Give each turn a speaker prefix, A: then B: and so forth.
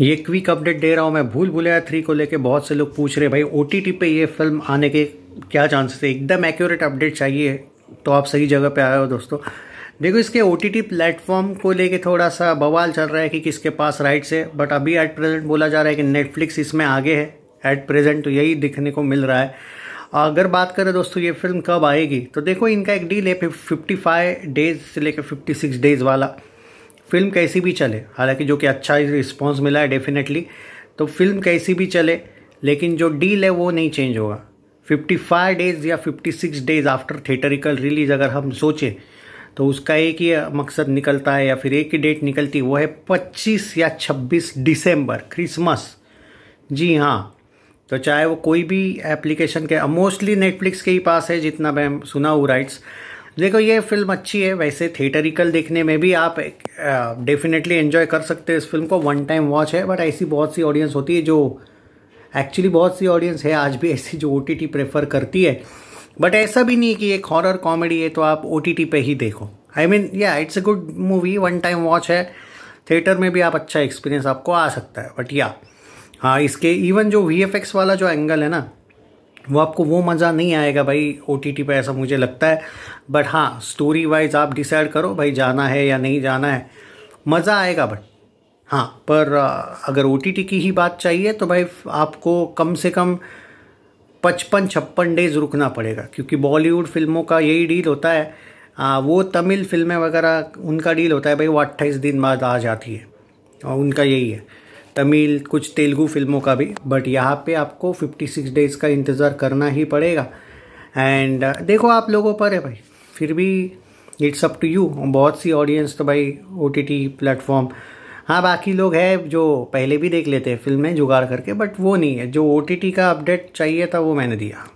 A: ये quick update दे रहा हूँ मैं भूल भूलिया थ्री को लेके बहुत से लोग पूछ रहे भाई ओ पे ये फिल्म आने के क्या चांसेस है एकदम एक्यूरेट अपडेट चाहिए तो आप सही जगह पे आए हो दोस्तों देखो इसके ओ टी प्लेटफॉर्म को लेके थोड़ा सा बवाल चल रहा है कि किसके पास राइट्स है बट अभी एट प्रेजेंट बोला जा रहा है कि नेटफ्लिक्स इसमें आगे है एट प्रेजेंट तो यही दिखने को मिल रहा है अगर बात करें दोस्तों ये फिल्म कब आएगी तो देखो इनका एक डील है फिफ्टी फाइव डेज से लेकर फिफ्टी सिक्स डेज वाला फिल्म कैसी भी चले हालांकि जो कि अच्छा रिस्पॉन्स मिला है डेफिनेटली तो फिल्म कैसी भी चले लेकिन जो डील है वो नहीं चेंज होगा 55 डेज या 56 डेज आफ्टर थिएटरिकल रिलीज अगर हम सोचें तो उसका एक ही मकसद निकलता है या फिर एक ही डेट निकलती वो है पच्चीस या छब्बीस दिसंबर क्रिसमस जी हाँ तो चाहे वो कोई भी एप्लीकेशन के मोस्टली नेटफ्लिक्स के ही पास है जितना मैं सुना हूँ राइट्स देखो ये फिल्म अच्छी है वैसे थिएटरिकल देखने में भी आप डेफिनेटली एन्जॉय कर सकते हो इस फिल्म को वन टाइम वॉच है बट ऐसी बहुत सी ऑडियंस होती है जो एक्चुअली बहुत सी ऑडियंस है आज भी ऐसी जो ओ टी प्रेफर करती है बट ऐसा भी नहीं कि एक हॉरर कॉमेडी है तो आप ओ टी पे ही देखो आई मीन या it's a good movie one time watch है थिएटर में भी आप अच्छा एक्सपीरियंस आपको आ सकता है बट या हाँ इसके इवन जो वी वाला जो एंगल है ना वो आपको वो मज़ा नहीं आएगा भाई ओ टी टी पर ऐसा मुझे लगता है बट हाँ स्टोरी वाइज आप डिसाइड करो भाई जाना है या नहीं जाना है मज़ा आएगा बट हाँ पर अगर ओ टी टी की ही बात चाहिए तो भाई आपको कम से कम पचपन छप्पन डेज रुकना पड़ेगा क्योंकि बॉलीवुड फिल्मों का यही डील होता है आ, वो तमिल फिल्में वगैरह उनका डील होता है भाई वो अट्ठाईस दिन बाद आ जाती है और उनका यही है तमिल कुछ तेलुगू फिल्मों का भी बट यहाँ पे आपको 56 डेज़ का इंतज़ार करना ही पड़ेगा एंड uh, देखो आप लोगों पर है भाई फिर भी इट्स अप टू यू बहुत सी ऑडियंस तो भाई ओ टी टी प्लेटफॉर्म हाँ बाकी लोग हैं जो पहले भी देख लेते हैं फिल्में जुगाड़ करके बट वो नहीं है जो ओ टी टी का अपडेट चाहिए था वो मैंने दिया